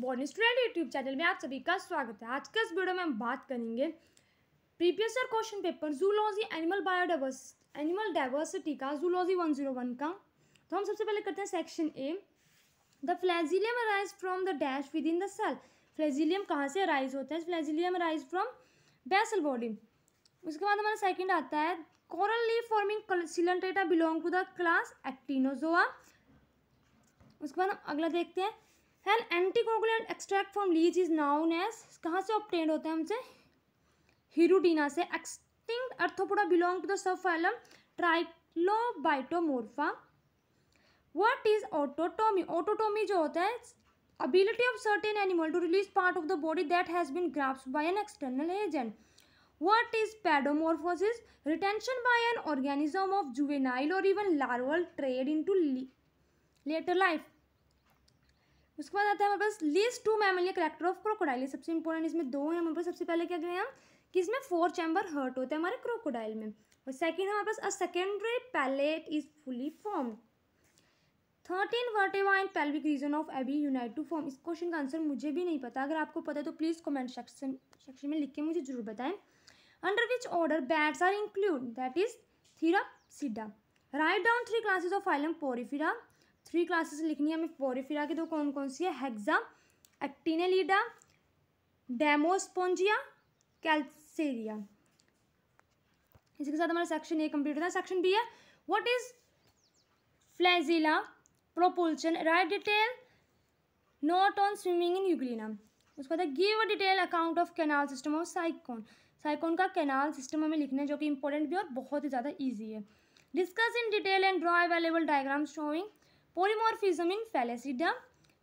Born student YouTube channel में आप सभी का स्वागत है आज के इस वीडियो में हम बात करेंगे previous year question paper zoology animal biodiverse animal diversity का जूलॉजी 101 का तो हम सबसे पहले करते हैं section A the flagellum arise from the dash within the cell flagellum कहाँ से अराइज होता है flagellum arise from basal body उसके बाद हमारा सेकेंड आता है coral leaf forming coelenterata belong to the class actinozoa उसके बाद हम अगला देखते हैं an anticoagulant extract from leech is known as कहाँ से ऑप्टेंड होता है हमसे हीरोडीना से extinct arthropoda belong to the subphylum trilobitomorpha what is autotomy autotomy जो होता है ability of certain animal to release part of the body that has been grasped by an external agent what is pedomorphosis retention by an organism of juvenile or even larval trait into later life उसके बाद आता है हमारे पास list two mammalia character of crocodile ये सबसे important इसमें दो हैं हमारे पास सबसे पहले क्या गए हम कि इसमें फोर चैम्बर हर्ट होते हैं हमारे क्रोकोडाइल में और सेकेंड हमारे पास a secondary palate is fully form thirteen vertebrae and pelvic region of A B unite to form इस क्वेश्चन का आंसर मुझे भी नहीं पता अगर आपको पता है तो प्लीज़ कमेंट सेक्शन सेक्शन में लिख के मुझे जरूर बताएं under which order bats are include that is सीडा write down three classes of phylum porifera three classes लिखनी है हमें पोरीफिरा की तो कौन कौन सी है हेक्सा एक्टिनेलिडा डेमोस्पोंजिया कैल्सेरिया इसके साथ हमारा सेक्शन ए कंप्लीट होता है सेक्शन बी है what is flagella propulsion write detail note on swimming in euglena उसके बाद give a detail account of canal system of sycon sycon का कैनाल सिस्टम हमें लिखना है जो कि इंपॉर्टेंट भी और बहुत ही ज़्यादा ईजी है discuss in detail and draw available diagram showing polymorphism in Phallicidum.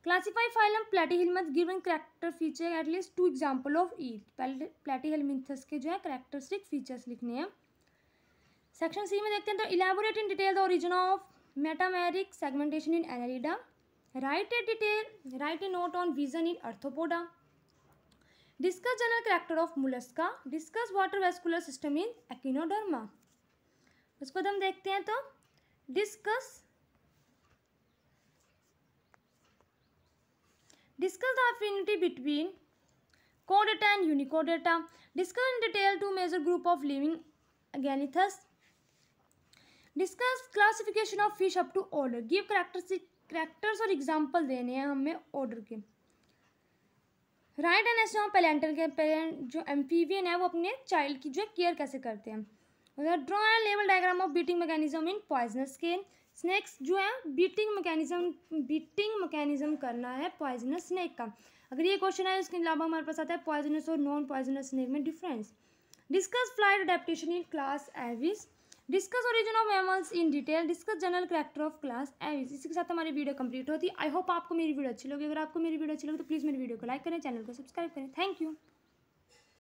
Classify phylum Platyhelminthes given character feature at least two example of each. Platyhelminthes के जो है characteristic features लिखने हैं सेक्शन सी में देखते हैं तो elaborate in detail the origin of metameric segmentation in annelida write a detail write a note on vision in arthropoda discuss general character of mollusca discuss water vascular system in echinodermata उसको हम देखते हैं तो discuss Discuss the affinity between codata and unicodata. Discuss in detail two major group of living Aganithus. Discuss classification of fish up to order. Give characteristic characters और example देने हैं हमें order के राइट एंड ऐसे हम पेलेंटर के पेलेंट जो amphibian है वो अपने चाइल्ड की जो केयर कैसे करते हैं ड्रॉ एंड लेवल diagram of biting mechanism in poisonous scale snakes जो है बीटिंग मैकेनिज्म बीटिंग मैकेनिज्म करना है पॉइजनस स्नैक का अगर ये क्वेश्चन है उसके अलावा हमारे पास आता है पॉइजनस और नॉन पॉइजनस स्नैक में difference discuss flight adaptation in class aves discuss origin of mammals in detail discuss general character of class aves इसी के साथ हमारी वीडियो कंप्लीट होती है आई होप आपको मेरी वीडियो अच्छी लगी अगर आपको मेरी वीडियो अच्छी लगी तो प्लीज़ मेरी वीडियो को लाइक करें चैनल को सब्सक्राइब करें थैंक यू